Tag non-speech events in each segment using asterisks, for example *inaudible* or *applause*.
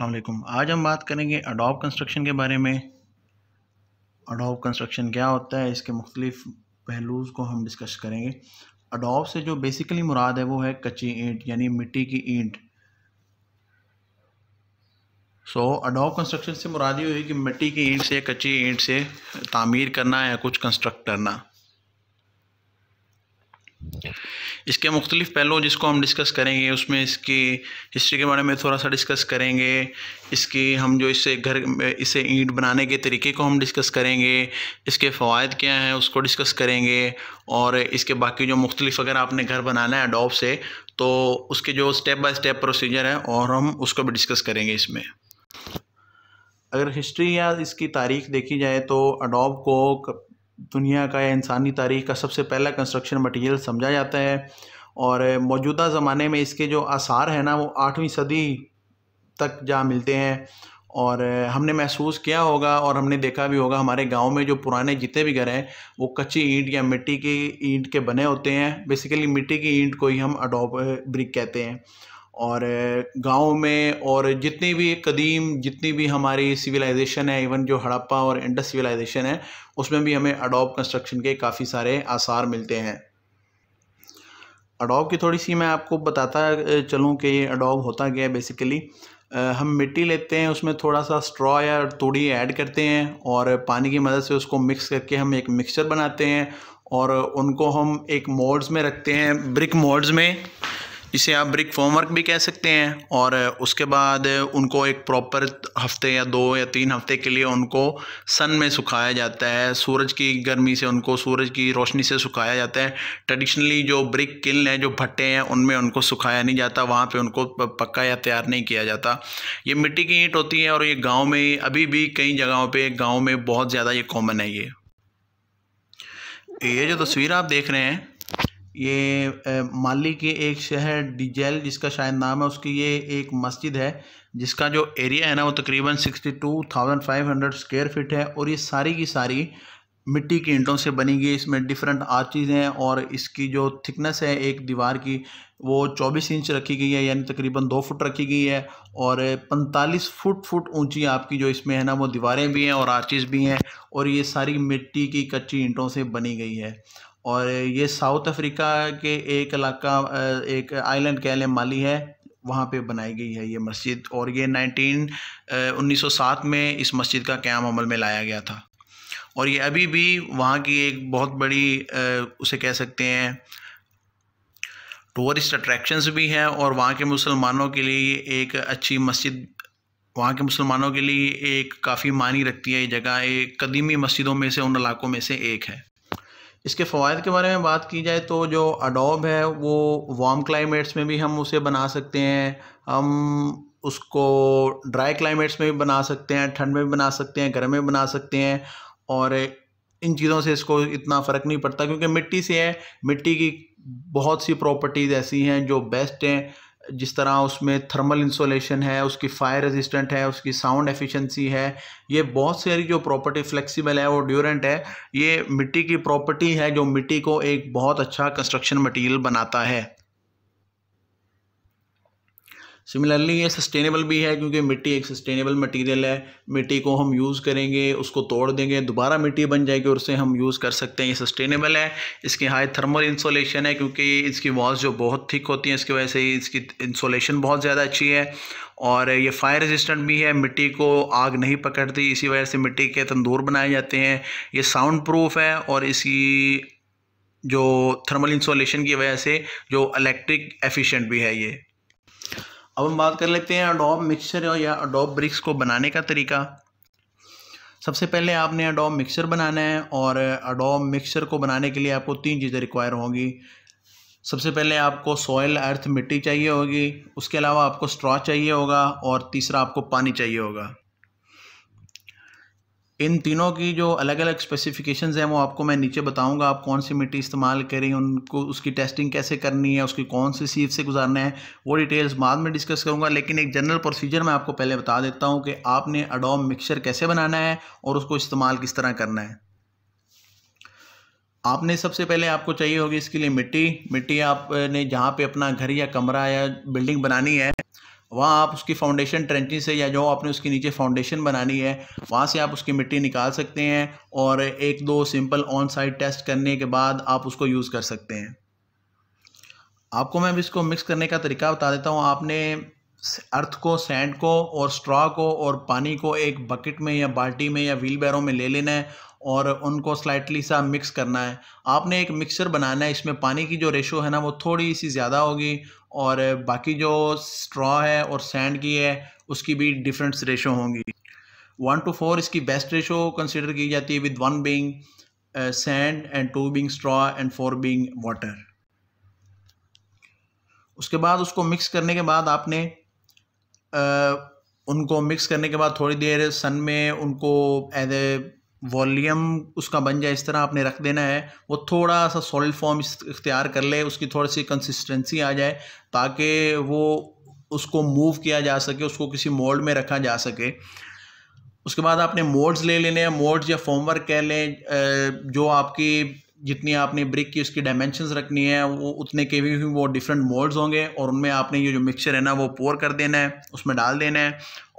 अलैक्म आज हम बात करेंगे अडोब कंस्ट्रक्शन के बारे में अडोब कंस्ट्रक्शन क्या होता है इसके मुख्तलिफ पहलूज को हम डिस्कस करेंगे अडोब से जो बेसिकली मुराद है वो है कच्ची ईंट यानी मिट्टी की ईंट सो अडोब कंस्ट्रक्शन से मुराद ये हुई कि मिट्टी की ईंट से कच्ची ईंट से तामीर करना या कुछ कंस्ट्रक्ट करना इसके मुख्तलिफ पहलू जिसको हम डिस्कस करेंगे उसमें इसकी हिस्ट्री के बारे में थोड़ा सा डिस्कस करेंगे इसकी हम जो इससे घर इसे ईंट बनाने के तरीके को हम डिस्कस करेंगे इसके फ़वाद क्या हैं उसको डिस्कस करेंगे और इसके बाकी जो मुख्तलिफ अगर आपने घर बनाना है अडोप से तो उसके जो स्टेप बाय स्टेप प्रोसीजर है और हम उसको भी डिस्कस करेंगे इसमें अगर हिस्ट्री या इसकी तारीख देखी जाए तो अडोप को दुनिया का या इंसानी तारीख का सबसे पहला कंस्ट्रक्शन मटेरियल समझा जाता है और मौजूदा ज़माने में इसके जो आसार हैं ना वो आठवीं सदी तक जा मिलते हैं और हमने महसूस किया होगा और हमने देखा भी होगा हमारे गांव में जो पुराने जितने भी घर हैं वो कच्ची ईंट या मिट्टी की ईंट के बने होते हैं बेसिकली मिट्टी की ईंट को ही हम अडोब ब्रिक कहते हैं और गाँव में और जितनी भी कदीम जितनी भी हमारी सिविलाइजेशन है इवन जो हड़प्पा और इंडस सिविलाइजेशन है उसमें भी हमें अडोब कंस्ट्रक्शन के काफ़ी सारे आसार मिलते हैं अडोब की थोड़ी सी मैं आपको बताता चलूँ कि ये अडोब होता गया है बेसिकली हम मिट्टी लेते हैं उसमें थोड़ा सा स्ट्रॉ या तूड़ी ऐड करते हैं और पानी की मदद से उसको मिक्स करके हम एक मिक्सचर बनाते हैं और उनको हम एक मोड्स में रखते हैं ब्रिक मोड्स में इसे आप ब्रिक फॉर्मवर्क भी कह सकते हैं और उसके बाद उनको एक प्रॉपर हफ्ते या दो या तीन हफ्ते के लिए उनको सन में सुखाया जाता है सूरज की गर्मी से उनको सूरज की रोशनी से सुखाया जाता है ट्रेडिशनली जो ब्रिक किल हैं जो भट्टे हैं उनमें उनको सुखाया नहीं जाता वहाँ पर उनको पक्का या तैयार नहीं किया जाता ये मिट्टी की ईंट होती है और ये गाँव में अभी भी कई जगहों पर गाँव में बहुत ज़्यादा ये कॉमन है ये ये जो तस्वीर आप देख रहे हैं ये माली के एक शहर डिजेल जिसका शायद नाम है उसकी ये एक मस्जिद है जिसका जो एरिया है ना वो तकरीबन sixty two thousand five hundred square feet है और ये सारी की सारी मिट्टी की ईंटों से बनी गई इसमें डिफरेंट आर्चीज़ हैं और इसकी जो थिकनेस है एक दीवार की वो चौबीस इंच रखी गई है यानी तकरीबन दो फुट रखी गई है और पैंतालीस फुट फुट ऊंची आपकी जो इसमें है ना वो दीवारें भी हैं और आर्चीज़ भी हैं और ये सारी मिट्टी की कच्ची ईंटों से बनी गई है और ये साउथ अफ्रीका के एक इलाका एक आइलैंड कह लें माली है वहाँ पे बनाई गई है ये मस्जिद और ये 19 1907 में इस मस्जिद का क्याम अमल में लाया गया था और ये अभी भी वहाँ की एक बहुत बड़ी उसे कह सकते हैं टूरिस्ट अट्रैक्शंस भी हैं और वहाँ के मुसलमानों के लिए एक अच्छी मस्जिद वहाँ के मुसलमानों के लिए एक काफ़ी मानी रखती है ये जगह एक कदीमी मस्जिदों में से उन इलाकों में से एक है इसके फ़वाद के बारे में बात की जाए तो जो अडोब है वो वार्म क्लाइमेट्स में भी हम उसे बना सकते हैं हम उसको ड्राई क्लाइमेट्स में भी बना सकते हैं ठंड में भी बना सकते हैं गर्म में बना सकते हैं और इन चीज़ों से इसको इतना फ़र्क नहीं पड़ता क्योंकि मिट्टी से है मिट्टी की बहुत सी प्रॉपर्टीज़ ऐसी हैं जो बेस्ट हैं जिस तरह उसमें थर्मल इंसोलेशन है उसकी फायर रेजिस्टेंट है उसकी साउंड एफिशिएंसी है ये बहुत सारी जो प्रॉपर्टी फ्लेक्सिबल है वो ड्यूरेंट है ये मिट्टी की प्रॉपर्टी है जो मिट्टी को एक बहुत अच्छा कंस्ट्रक्शन मटेरियल बनाता है सिमिलरली ये सस्टेनेबल भी है क्योंकि मिट्टी एक सस्टेनेबल मटेरियल है मिट्टी को हम यूज़ करेंगे उसको तोड़ देंगे दोबारा मिट्टी बन जाएगी और उसे हम यूज़ कर सकते हैं ये सस्टेनेबल है इसकी हाई थर्मल इंसोलेशन है क्योंकि इसकी वॉल्स जो बहुत थिक होती हैं इसकी वजह से इसकी इंसोलेशन बहुत ज़्यादा अच्छी है और ये फायर रेजिस्टेंट भी है मिट्टी को आग नहीं पकड़ती इसी वजह से मिट्टी के तंदूर बनाए जाते हैं ये साउंड प्रूफ है और इसकी जो थर्मल इंसोलेशन की वजह से जो इलेक्ट्रिक एफिशिएंट भी है ये अब हम बात कर लेते हैं अडोब मिक्सर या अडोब ब्रिक्स को बनाने का तरीका सबसे पहले आपने अडोब मिक्सर बनाना है और अडोब मिक्सर को बनाने के लिए आपको तीन चीज़ें रिक्वायर होंगी सबसे पहले आपको सॉयल अर्थ मिट्टी चाहिए होगी उसके अलावा आपको स्ट्रॉ चाहिए होगा और तीसरा आपको पानी चाहिए होगा इन तीनों की जो अलग अलग स्पेसिफिकेशंस हैं वो आपको मैं नीचे बताऊंगा आप कौन सी मिट्टी इस्तेमाल करें उनको उसकी टेस्टिंग कैसे करनी है उसकी कौन सी सीव से गुजारना है वो डिटेल्स बाद में डिस्कस करूंगा लेकिन एक जनरल प्रोसीजर मैं आपको पहले बता देता हूं कि आपने अडोम मिक्सचर कैसे बनाना है और उसको इस्तेमाल किस तरह करना है आपने सबसे पहले आपको चाहिए होगी इसके लिए मिट्टी मिट्टी आपने जहाँ पे अपना घर या कमरा या बिल्डिंग बनानी है वहाँ आप उसकी फाउंडेशन ट्रेंची से या जो आपने उसके नीचे फाउंडेशन बनानी है वहाँ से आप उसकी मिट्टी निकाल सकते हैं और एक दो सिंपल ऑन साइड टेस्ट करने के बाद आप उसको यूज़ कर सकते हैं आपको मैं अब इसको मिक्स करने का तरीका बता देता हूँ आपने अर्थ को सैंड को और स्ट्रॉ को और पानी को एक बकेट में या बाल्टी में या व्हील बैरों में ले लेना है और उनको स्लाइटली सा मिक्स करना है आपने एक मिक्सर बनाना है इसमें पानी की जो रेशो है ना वो थोड़ी सी ज़्यादा होगी और बाकी जो स्ट्रॉ है और सैंड की है उसकी भी डिफरेंट रेशो होंगी वन टू फोर इसकी बेस्ट रेशो कंसिडर की जाती है with one being sand and two being straw and four being water उसके बाद उसको मिक्स करने के बाद आपने आ, uh, उनको मिक्स करने के बाद थोड़ी देर सन में उनको एज ए वॉल्यूम उसका बन जाए इस तरह आपने रख देना है वो थोड़ा सा सॉलिड फॉर्म इख्तियार कर ले उसकी थोड़ी सी कंसिस्टेंसी आ जाए ताकि वो उसको मूव किया जा सके उसको किसी मोल्ड में रखा जा सके उसके बाद आपने मोड्स ले लेने हैं मोड्स या फॉर्मवर्क कह लें जो आपकी जितनी आपने ब्रिक की उसकी डायमेंशंस रखनी है वो उतने के भी वो डिफरेंट मोल्ड्स होंगे और उनमें आपने ये जो मिक्सचर है ना वो पोर कर देना है उसमें डाल देना है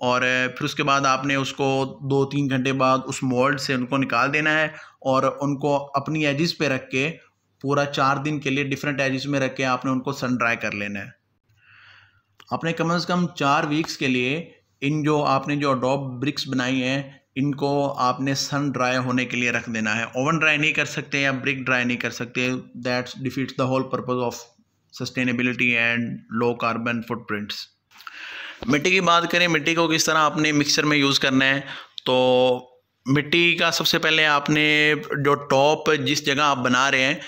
और फिर उसके बाद आपने उसको दो तीन घंटे बाद उस मोल्ड से उनको निकाल देना है और उनको अपनी एजिस पे रख के पूरा चार दिन के लिए डिफरेंट एजिस में रख के आपने उनको सन ड्राई कर लेना है आपने कम अज़ कम चार वीक्स के लिए इन जो आपने जो अडोप ब्रिक्स बनाई हैं इनको आपने सन ड्राई होने के लिए रख देना है ओवन ड्राई नहीं कर सकते या ब्रिक ड्राई नहीं कर सकते that's defeats the whole purpose of sustainability and low carbon footprints मिट्टी की बात करें मिट्टी को किस तरह आपने मिक्सर में यूज़ करना है तो मिट्टी का सबसे पहले आपने जो टॉप जिस जगह आप बना रहे हैं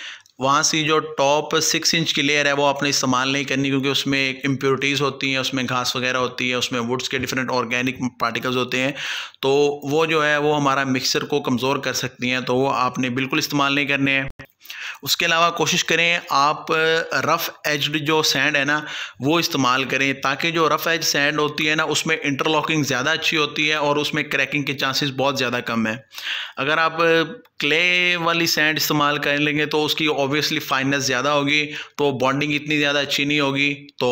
वहाँ से जो टॉप सिक्स इंच की लेयर है वो आपने इस्तेमाल नहीं करनी क्योंकि उसमें एक इम्प्योरिटीज़ होती हैं उसमें घास वगैरह होती है उसमें वुड्स के डिफरेंट ऑर्गेनिक पार्टिकल्स होते हैं तो वो जो है वो हमारा मिक्सर को कमज़ोर कर सकती हैं तो वो आपने बिल्कुल इस्तेमाल नहीं करने हैं उसके अलावा कोशिश करें आप रफ़ एजड जो सैंड है ना वो इस्तेमाल करें ताकि जो रफ़ एज सैंड होती है ना उसमें इंटरलॉकिंग ज़्यादा अच्छी होती है और उसमें क्रैकिंग के चांसेस बहुत ज़्यादा कम है अगर आप क्ले वाली सैंड इस्तेमाल कर लेंगे तो उसकी ऑब्वियसली फाइननेस ज़्यादा होगी तो बॉन्डिंग इतनी ज़्यादा अच्छी नहीं होगी तो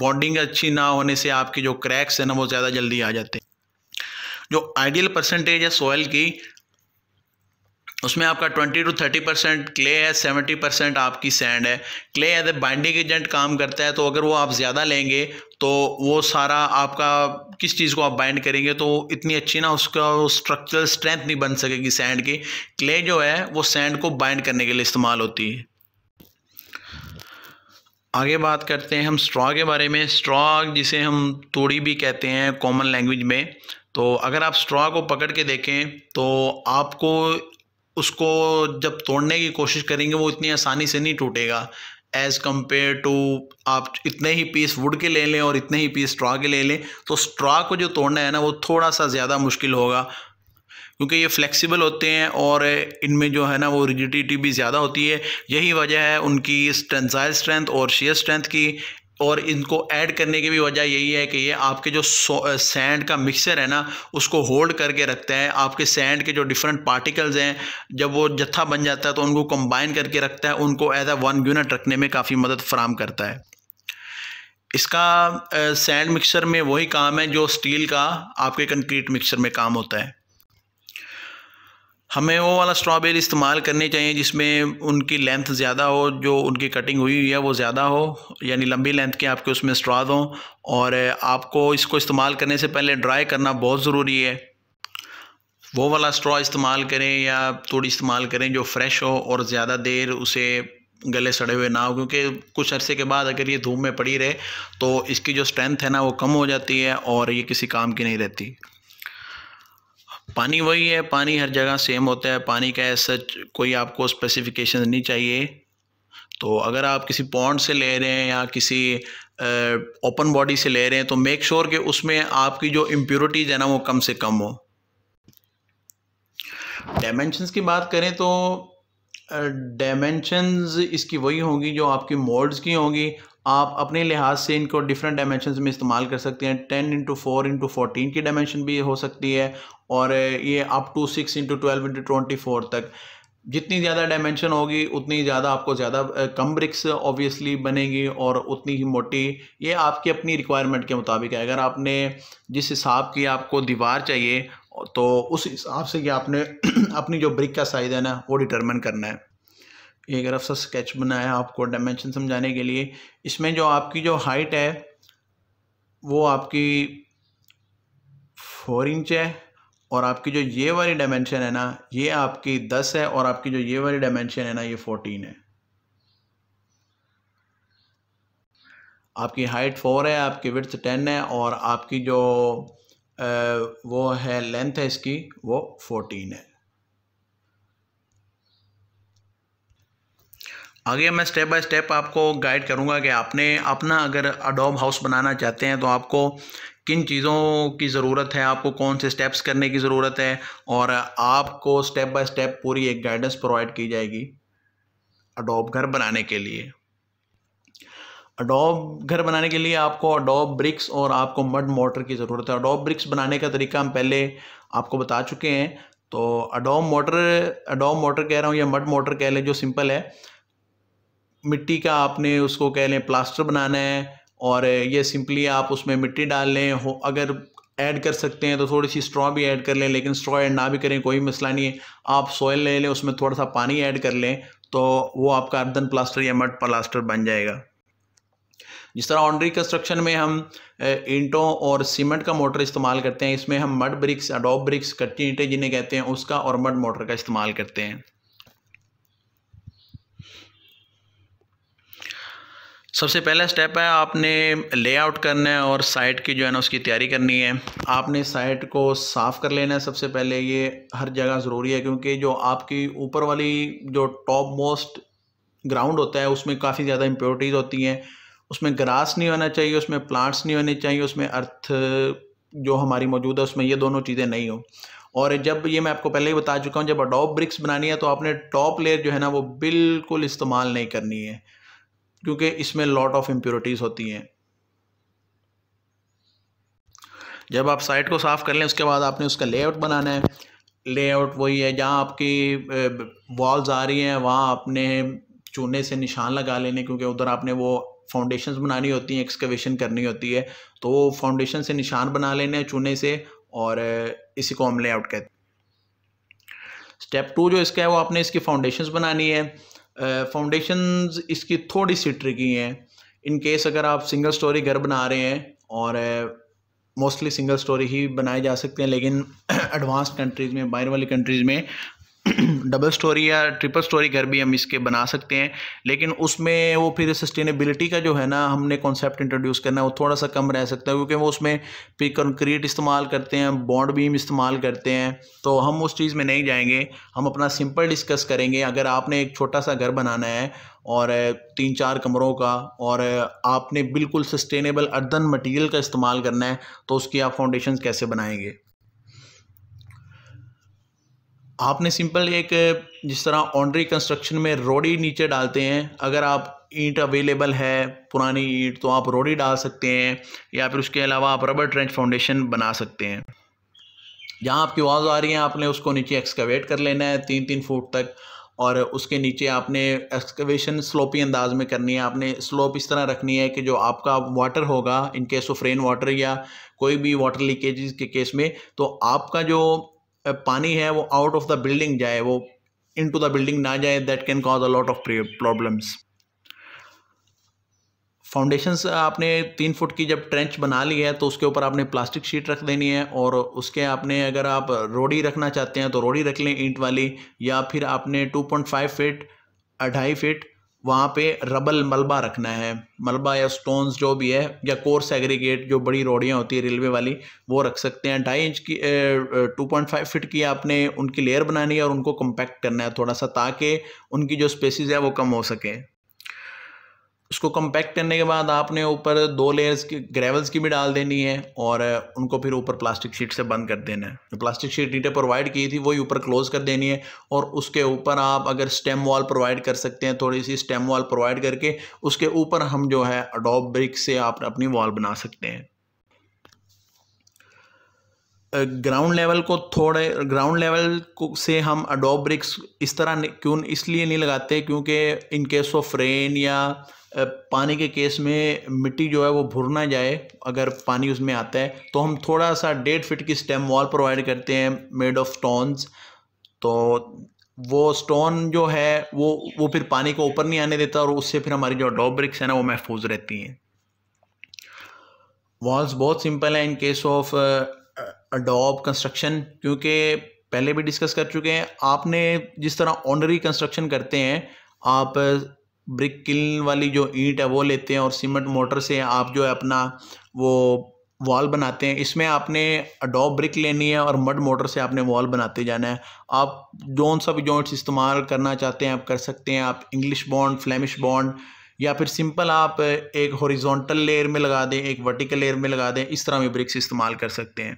बॉन्डिंग अच्छी ना होने से आपके जो क्रैक्स हैं ना वो ज़्यादा जल्दी आ जाते हैं जो आइडियल परसेंटेज है सॉयल की उसमें आपका 20 टू 30 परसेंट क्ले है 70 परसेंट आपकी सैंड है clay as a binding agent काम करता है तो अगर वो आप ज़्यादा लेंगे तो वो सारा आपका किस चीज़ को आप बाइंड करेंगे तो इतनी अच्छी ना उसका स्ट्रक्चरल स्ट्रेंथ नहीं बन सकेगी सैंड की क्ले जो है वो सैंड को बाइंड करने के लिए इस्तेमाल होती है आगे बात करते हैं हम स्ट्रॉ के बारे में स्ट्रॉ जिसे हम तोड़ी भी कहते हैं कॉमन लैंग्वेज में तो अगर आप स्ट्रॉ को पकड़ के देखें तो आपको उसको जब तोड़ने की कोशिश करेंगे वो इतनी आसानी से नहीं टूटेगा एज़ कम्पेयर टू आप इतने ही पीस वुड के ले लें और इतने ही पीस स्ट्रॉ के ले लें तो स्ट्रॉ को जो तोड़ना है ना वो थोड़ा सा ज़्यादा मुश्किल होगा क्योंकि ये फ्लेक्सिबल होते हैं और इनमें जो है ना वो रिजिडिटी भी ज़्यादा होती है यही वजह है उनकी टेंसाइल स्ट्रेंथ और शेयर स्ट्रेंथ की और इनको ऐड करने की भी वजह यही है कि ये आपके जो सैंड का मिक्सर है ना उसको होल्ड करके रखता है आपके सैंड के जो डिफरेंट पार्टिकल्स हैं जब वो जत्था बन जाता है तो उनको कंबाइन करके रखता है उनको एज अ वन यूनिट रखने में काफ़ी मदद फराम करता है इसका सैंड मिक्सर में वही काम है जो स्टील का आपके कंक्रीट मिक्सर में काम होता है हमें वो वाला स्ट्रॉबेरी इस्तेमाल करने चाहिए जिसमें उनकी लेंथ ज़्यादा हो जो उनकी कटिंग हुई हुई है वो ज़्यादा हो यानी लंबी लेंथ के आपके उसमें स्ट्रॉज हों और आपको इसको इस्तेमाल करने से पहले ड्राई करना बहुत ज़रूरी है वो वाला स्ट्रॉ इस्तेमाल करें या थोड़ी इस्तेमाल करें जो फ्रेश हो और ज़्यादा देर उसे गले सड़े हुए ना हो क्योंकि कुछ अरसे के बाद अगर ये धूप में पड़ी रहे तो इसकी जो स्ट्रेंथ है ना वो कम हो जाती है और ये किसी काम की नहीं रहती पानी वही है पानी हर जगह सेम होता है पानी का ऐसा कोई आपको स्पेसिफिकेशन नहीं चाहिए तो अगर आप किसी पॉन्ड से ले रहे हैं या किसी ओपन बॉडी से ले रहे हैं तो मेक श्योर sure कि उसमें आपकी जो इम्प्योरिटीज़ है ना वो कम से कम हो डायमेंशंस की बात करें तो डायमेंशंस इसकी वही होंगी जो आपकी मोड्स की होंगी आप अपने लिहाज से इनको डिफरेंट डायमेंशन में इस्तेमाल कर सकते हैं ten into four into fourteen की डायमेंशन भी हो सकती है और ये up to six into twelve into twenty four तक जितनी ज़्यादा डायमेंशन होगी उतनी ज़्यादा आपको ज़्यादा कम ब्रिक्स ऑब्वियसली बनेगी और उतनी ही मोटी ये आपकी अपनी रिक्वायरमेंट के मुताबिक है अगर आपने जिस हिसाब की आपको दीवार चाहिए तो उस हिसाब से कि आपने *clears throat* अपनी जो ब्रिक का साइज़ है ना वो डिटरमिन करना है एक रफ सा स्केच बनाया आपको डायमेंशन समझाने के लिए इसमें जो आपकी जो हाइट है वो आपकी फोर इंच है और आपकी जो ये वाली डायमेंशन है ना ये आपकी दस है और आपकी जो ये वाली डायमेंशन है ना ये फोर्टीन है आपकी हाइट फोर है आपकी विथ टेन है और आपकी जो वो है लेंथ है इसकी वो फोर्टीन है आगे मैं स्टेप बाय स्टेप आपको गाइड करूँगा कि आपने अपना अगर अडोब हाउस बनाना चाहते हैं तो आपको किन चीज़ों की ज़रूरत है आपको कौन से स्टेप्स करने की ज़रूरत है और आपको स्टेप बाय स्टेप पूरी एक गाइडेंस प्रोवाइड की जाएगी अडोब घर बनाने के लिए अडोब घर बनाने के लिए आपको अडोब ब्रिक्स और आपको मड मोटर की ज़रूरत है अडोब ब्रिक्स बनाने का तरीका हम पहले आपको बता चुके हैं तो अडोब मोटर अडोब मोटर कह रहा हूँ या मड मोटर कह लें जो सिंपल है मिट्टी का आपने उसको कह लें प्लास्टर बनाना है और ये सिंपली आप उसमें मिट्टी डाल लें हो अगर ऐड कर सकते हैं तो थोड़ी सी स्ट्रॉ भी ऐड कर लें लेकिन स्ट्रॉ ऐड ना भी करें कोई मसला नहीं है आप सॉयल ले लें उसमें थोड़ा सा पानी ऐड कर लें तो वो आपका अर्दन प्लास्टर या मट प्लास्टर बन जाएगा जिस तरह ऑन्ड्री कंस्ट्रक्शन में हम ईंटों और सीमेंट का मोटर इस्तेमाल करते हैं इसमें हम मड ब्रिक्स अडोब ब्रिक्स कट्टी ईंटें जिन्हें कहते हैं उसका और मड मोटर का इस्तेमाल करते हैं सबसे पहला स्टेप है आपने लेआउट करना है और साइट की जो है ना उसकी तैयारी करनी है आपने साइट को साफ़ कर लेना है सबसे पहले ये हर जगह ज़रूरी है क्योंकि जो आपकी ऊपर वाली जो टॉप मोस्ट ग्राउंड होता है उसमें काफ़ी ज़्यादा इम्प्योरिटीज़ होती हैं उसमें ग्रास नहीं होना चाहिए उसमें प्लांट्स नहीं होने चाहिए उसमें अर्थ जो हमारी मौजूद है उसमें ये दोनों चीज़ें नहीं हो और जब ये मैं आपको पहले ही बता चुका हूँ जब अडोप ब्रिक्स बनानी है तो आपने टॉप लेयर जो है ना वो बिल्कुल इस्तेमाल नहीं करनी है क्योंकि इसमें लॉट ऑफ इम्प्योरिटीज़ होती हैं जब आप साइट को साफ़ कर लें उसके बाद आपने उसका लेआउट बनाना है लेआउट वही है जहाँ आपकी वॉल्स आ रही हैं वहाँ आपने चूने से निशान लगा लेने क्योंकि उधर आपने वो फाउंडेशन बनानी होती हैं एक्सकवेशन करनी होती है तो वो फाउंडेशन से निशान बना लेने चूने से और इसी को हम लेआउट कहते हैं स्टेप टू जो इसका है वो आपने इसकी फाउंडेशन बनानी है फाउंडेशन इसकी थोड़ी सी ट्रिकी हैं इन केस अगर आप सिंगल स्टोरी घर बना रहे हैं और मोस्टली सिंगल स्टोरी ही बनाए जा सकते हैं लेकिन एडवांस *clears throat* कंट्रीज़ में बाहर वाली कंट्रीज़ में डबल *clears throat* स्टोरी या ट्रिपल स्टोरी घर भी हम इसके बना सकते हैं लेकिन उसमें वो फिर सस्टेनेबिलिटी का जो है ना हमने कॉन्सेप्ट इंट्रोड्यूस करना है वो थोड़ा सा कम रह सकता है क्योंकि वो उसमें फिर कंक्रीट इस्तेमाल करते हैं बॉन्ड बीम इस्तेमाल करते हैं तो हम उस चीज़ में नहीं जाएंगे हम अपना सिंपल डिस्कस करेंगे अगर आपने एक छोटा सा घर बनाना है और तीन चार कमरों का और आपने बिल्कुल सस्टेनेबल अर्दन मटेरियल का इस्तेमाल करना है तो उसकी आप फाउंडेशन कैसे बनाएंगे आपने सिंपल एक जिस तरह ऑन्ड्री कंस्ट्रक्शन में रोडी नीचे डालते हैं अगर आप ईंट अवेलेबल है पुरानी ईंट तो आप रोडी डाल सकते हैं या फिर उसके अलावा आप रबर ट्रेंच फाउंडेशन बना सकते हैं जहाँ आपकी आवाज़ आ रही है आपने उसको नीचे एक्सकवेट कर लेना है तीन तीन फुट तक और उसके नीचे आपने एक्सकवेशन स्लोपी अंदाज में करनी है आपने स्लोप इस तरह रखनी है कि जो आपका वाटर होगा in case of rain water या कोई भी वाटर लीकेज के केस में तो आपका जो पानी है वो आउट ऑफ द बिल्डिंग जाए वो इन टू द बिल्डिंग ना जाए that can cause a lot of problems foundation आपने तीन फुट की जब ट्रेंच बना ली है तो उसके ऊपर आपने प्लास्टिक शीट रख देनी है और उसके आपने अगर आप रोड़ी रखना चाहते हैं तो रोड़ी रख लें ईंट वाली या फिर आपने टू पॉइंट फाइव फिट अढ़ाई फिट वहाँ पे रबल मलबा रखना है मलबा या स्टोन्स जो भी है या कोर्स एग्रीगेट जो बड़ी रोडियाँ होती है रेलवे वाली वो रख सकते हैं ढाई इंच की टू पॉइंट फाइव फिट की आपने उनकी लेयर बनानी है और उनको कम्पैक्ट करना है थोड़ा सा ताकि उनकी जो स्पेसिस है वो कम हो सके उसको कम्पैक्ट करने के बाद आपने ऊपर दो लेयर्स की ग्रेवल्स की भी डाल देनी है और उनको फिर ऊपर प्लास्टिक शीट से बंद कर देना है प्लास्टिक शीट नीटे प्रोवाइड की थी वही ऊपर क्लोज कर देनी है और उसके ऊपर आप अगर स्टेम वॉल प्रोवाइड कर सकते हैं थोड़ी सी स्टेम वॉल प्रोवाइड करके उसके ऊपर हम जो है अडोब ब्रिक से आप अपनी वॉल बना सकते हैं ग्राउंड लेवल को थोड़े ग्राउंड लेवल को से हम अडोब ब्रिक्स इस तरह क्यों इसलिए नहीं लगाते क्योंकि इन केस ऑफ रेन या पानी के केस में मिट्टी जो है वो भुर ना जाए अगर पानी उसमें आता है तो हम थोड़ा सा डेढ़ फिट की स्टेम वॉल प्रोवाइड करते हैं मेड ऑफ स्टोन्स तो वो स्टोन जो है वो वो फिर पानी को ऊपर नहीं आने देता और उससे फिर हमारी जो अडोब ब्रिक्स है ना वो महफूज रहती हैं वॉल्स बहुत सिंपल है in case of adobe construction क्योंकि पहले भी डिस्कस कर चुके हैं आपने जिस तरह ऑनरी कंस्ट्रक्शन करते हैं आप ब्रिक किल वाली जो ईंट है वो लेते हैं और सीमेंट मोटर से आप जो है अपना वो वॉल बनाते हैं इसमें आपने अडोब ब्रिक लेनी है और मड मोटर से आपने वॉल बनाते जाना है आप जोन सा भी जॉइंट्स इस्तेमाल करना चाहते हैं आप कर सकते हैं आप इंग्लिश बॉन्ड फ्लेमिश बॉन्ड या फिर सिंपल आप एक हॉरिजॉन्टल लेयर में लगा दें एक वर्टिकल लेयर में लगा दें इस तरह भी ब्रिक्स इस्तेमाल कर सकते हैं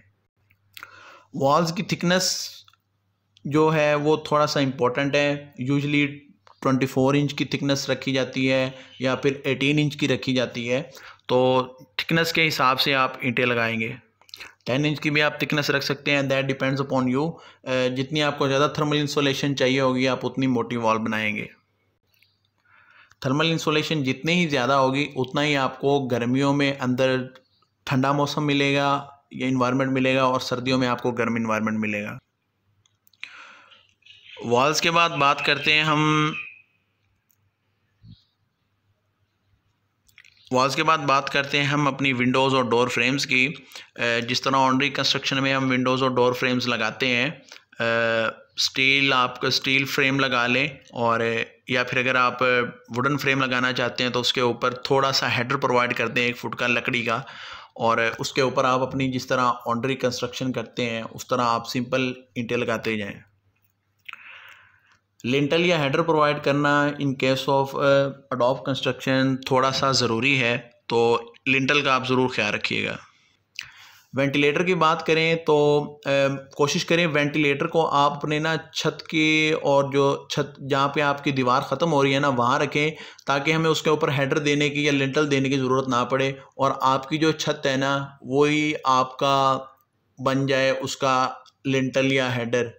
वॉल्स की थिकनेस जो है वो थोड़ा सा इम्पोर्टेंट है यूजली ट्वेंटी फोर इंच की थिकनेस रखी जाती है या फिर एटीन इंच की रखी जाती है तो थिकनेस के हिसाब से आप ईंटें लगाएंगे टेन इंच की भी आप थिकनेस रख सकते हैं दैट डिपेंड्स अपॉन यू जितनी आपको ज़्यादा थर्मल इंसोलेशन चाहिए होगी आप उतनी मोटी वॉल बनाएंगे थर्मल इंसोलेशन जितनी ही ज़्यादा होगी उतना ही आपको गर्मियों में अंदर ठंडा मौसम मिलेगा ये इन्वायरमेंट मिलेगा और सर्दियों में आपको गर्म इन्वायरमेंट मिलेगा वॉल्स के बाद बात करते हैं हम वॉल्स के बाद बात करते हैं हम अपनी विंडोज़ और डोर फ्रेम्स की जिस तरह ऑनरी कंस्ट्रक्शन में हम विंडोज़ और डोर फ्रेम्स लगाते हैं स्टील आपका स्टील फ्रेम लगा लें और या फिर अगर आप वुडन फ्रेम लगाना चाहते हैं तो उसके ऊपर थोड़ा सा हेडर प्रोवाइड करते हैं एक फुट का लकड़ी का और उसके ऊपर आप अपनी जिस तरह ऑनड्री कंस्ट्रक्शन करते हैं उस तरह आप सिंपल इंटे लगाते जाएं लेंटल या हेडर प्रोवाइड करना in case of adobe construction थोड़ा सा ज़रूरी है तो लिंटल का आप ज़रूर ख्याल रखिएगा वेंटिलेटर की बात करें तो कोशिश करें वेंटिलेटर को आप अपने ना छत के और जो छत जहाँ पे आपकी दीवार ख़त्म हो रही है ना वहाँ रखें ताकि हमें उसके ऊपर हेडर देने की या लिंटल देने की ज़रूरत ना पड़े और आपकी जो छत है ना वही आपका बन जाए उसका लिंटल या हेडर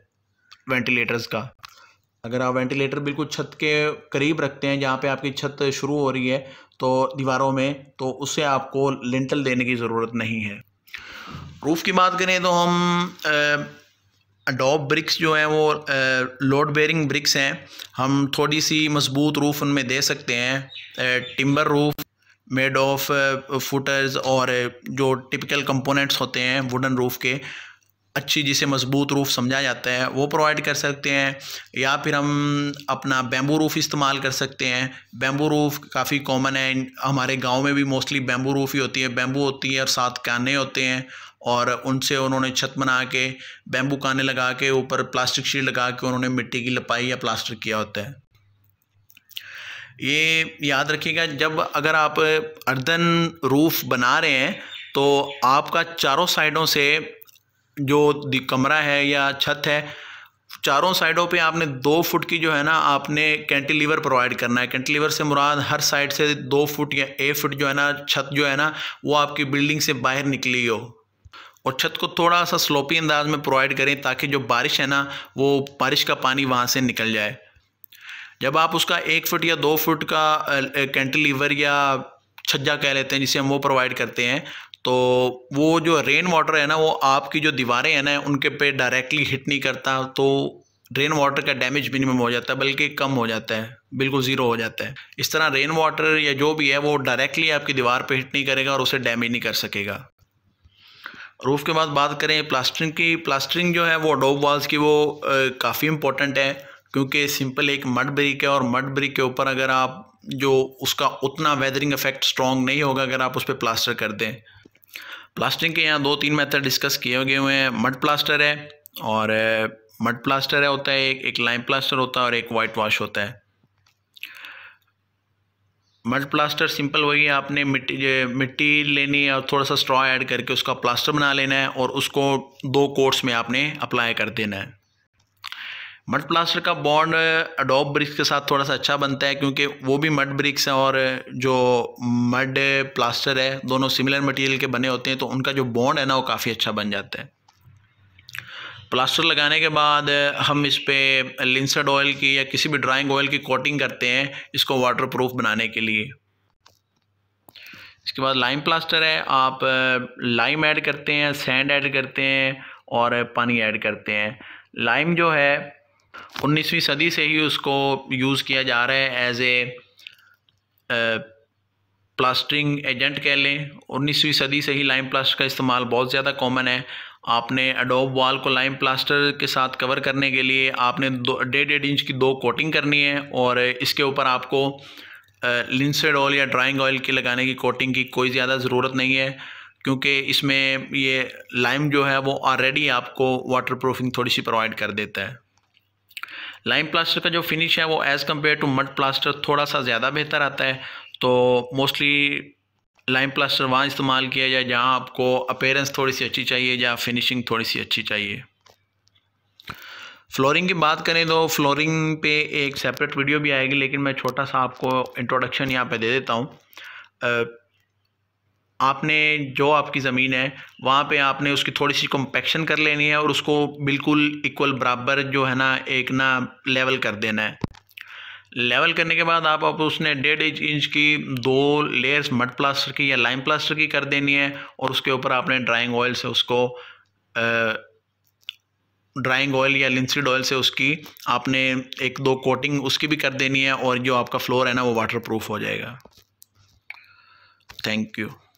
वेंटिलेटर्स का अगर आप वेंटिलेटर बिल्कुल छत के करीब रखते हैं जहाँ पे आपकी छत शुरू हो रही है तो दीवारों में तो उससे आपको लिंटल देने की ज़रूरत नहीं है प्रूफ की बात करें तो हम अडोब ब्रिक्स जो हैं वो लोड बेरिंग ब्रिक्स हैं हम थोड़ी सी मजबूत रूफ उनमें दे सकते हैं timber roof made of footers और जो टिपिकल कंपोनेंट्स होते हैं वुडन रूफ के अच्छी जिसे मजबूत रूफ समझा जाता है वो प्रोवाइड कर सकते हैं या फिर हम अपना बैम्बू रूफ इस्तेमाल कर सकते हैं बैम्बू रूफ काफ़ी कॉमन है हमारे गांव में भी मोस्टली बैम्बू रूफ ही होती है बैम्बू होती है और साथ काने होते हैं और उनसे उन्होंने छत बना के बैम्बू काने लगा के ऊपर प्लास्टिक शीट लगा के उन्होंने मिट्टी की लपाई या प्लास्टर किया होता है ये याद रखिएगा जब अगर आप अर्दन रूफ़ बना रहे हैं तो आपका चारों साइडों से जो कमरा है या छत है चारों साइडों पे आपने दो फुट की जो है ना आपने कैंटिलीवर प्रोवाइड करना है कैंटिलीवर से मुराद हर साइड से दो फुट या ए फुट जो है ना छत जो है ना वो आपकी बिल्डिंग से बाहर निकली हो और छत को थोड़ा सा स्लोपी अंदाज में प्रोवाइड करें ताकि जो बारिश है ना वो बारिश का पानी वहाँ से निकल जाए जब आप उसका एक फुट या दो फुट का कैंटिलीवर या छज्जा कह लेते हैं जिसे हम वो प्रोवाइड करते हैं तो वो जो रेन वाटर है ना वो आपकी जो दीवारें हैं ना उनके पे डायरेक्टली हिट नहीं करता तो रेन वाटर का डैमेज मिनिमम हो जाता है बल्कि कम हो जाता है बिल्कुल ज़ीरो हो जाता है इस तरह रेन वाटर या जो भी है वो डायरेक्टली आपकी दीवार पे हिट नहीं करेगा और उसे डैमेज नहीं कर सकेगा रूफ़ के बाद बात करें प्लास्टरिंग की प्लास्टरिंग जो है वो डोब वॉल्स की वो काफ़ी इम्पोर्टेंट है क्योंकि सिंपल एक मड ब्रिक है और मड ब्रिक के ऊपर अगर आप जो उसका उतना वेदरिंग इफेक्ट स्ट्रॉन्ग नहीं होगा अगर आप उस पर प्लास्टर कर दें प्लास्टरिंग के यहाँ दो तीन मेथड डिस्कस किए गए हुए हैं मड प्लास्टर है और मड प्लास्टर है होता है एक एक लाइम प्लास्टर होता है और एक वाइट वॉश होता है मड प्लास्टर सिंपल वही है आपने मिट्टी मिट्टी लेनी है और थोड़ा सा स्ट्रॉ ऐड करके उसका प्लास्टर बना लेना है और उसको दो कोर्स में आपने अप्लाई कर देना है मड प्लास्टर का बॉन्ड अडोब ब्रिक्स के साथ थोड़ा सा अच्छा बनता है क्योंकि वो भी मड ब्रिक्स हैं और जो मड प्लास्टर है दोनों सिमिलर मटेरियल के बने होते हैं तो उनका जो बॉन्ड है ना वो काफ़ी अच्छा बन जाता है प्लास्टर लगाने के बाद हम इस पर लिंसड ऑयल की या किसी भी ड्राइंग ऑयल की कोटिंग करते हैं इसको वाटर प्रूफ बनाने के लिए इसके बाद लाइम प्लास्टर है आप लाइम ऐड करते हैं सैंड ऐड करते हैं और पानी ऐड करते हैं लाइम जो है 19वीं सदी से ही उसको यूज़ किया जा रहा है एज ए प्लास्टरिंग एजेंट कह लें 19वीं सदी से ही लाइम प्लास्टर का इस्तेमाल बहुत ज़्यादा कॉमन है आपने अडोब वाल को लाइम प्लास्टर के साथ कवर करने के लिए आपने दो डेढ़ डेढ़ इंच की दो कोटिंग करनी है और इसके ऊपर आपको लिंसेड ऑयल या ड्राइंग ऑयल की लगाने की कोटिंग की कोई ज़्यादा ज़रूरत नहीं है क्योंकि इसमें ये लाइम जो है वो ऑलरेडी आपको वाटर प्रूफिंग थोड़ी सी प्रोवाइड कर देता है लाइम प्लास्टर का जो फिनिश है वो as compare to mud plaster थोड़ा सा ज़्यादा बेहतर आता है तो मोस्टली लाइम प्लास्टर वहाँ इस्तेमाल किया जाए जहाँ आपको अपेरेंस थोड़ी सी अच्छी चाहिए या फिनिशिंग थोड़ी सी अच्छी चाहिए फ्लोरिंग की बात करें तो फ्लोरिंग पे एक सेपरेट वीडियो भी आएगी लेकिन मैं छोटा सा आपको इंट्रोडक्शन यहाँ पे दे देता हूँ आपने जो आपकी ज़मीन है वहाँ पे आपने उसकी थोड़ी सी कंपेक्शन कर लेनी है और उसको बिल्कुल इक्वल बराबर जो है ना एक ना लेवल कर देना है लेवल करने के बाद आप, आप उसने डेढ़ इंच इंच की दो लेयर्स मड प्लास्टर की या लाइम प्लास्टर की कर देनी है और उसके ऊपर आपने ड्राइंग ऑयल से उसको ड्राइंग ऑयल या लिंसिड ऑयल से उसकी आपने एक दो कोटिंग उसकी भी कर देनी है और जो आपका फ्लोर है ना वो वाटर प्रूफ हो जाएगा थैंक यू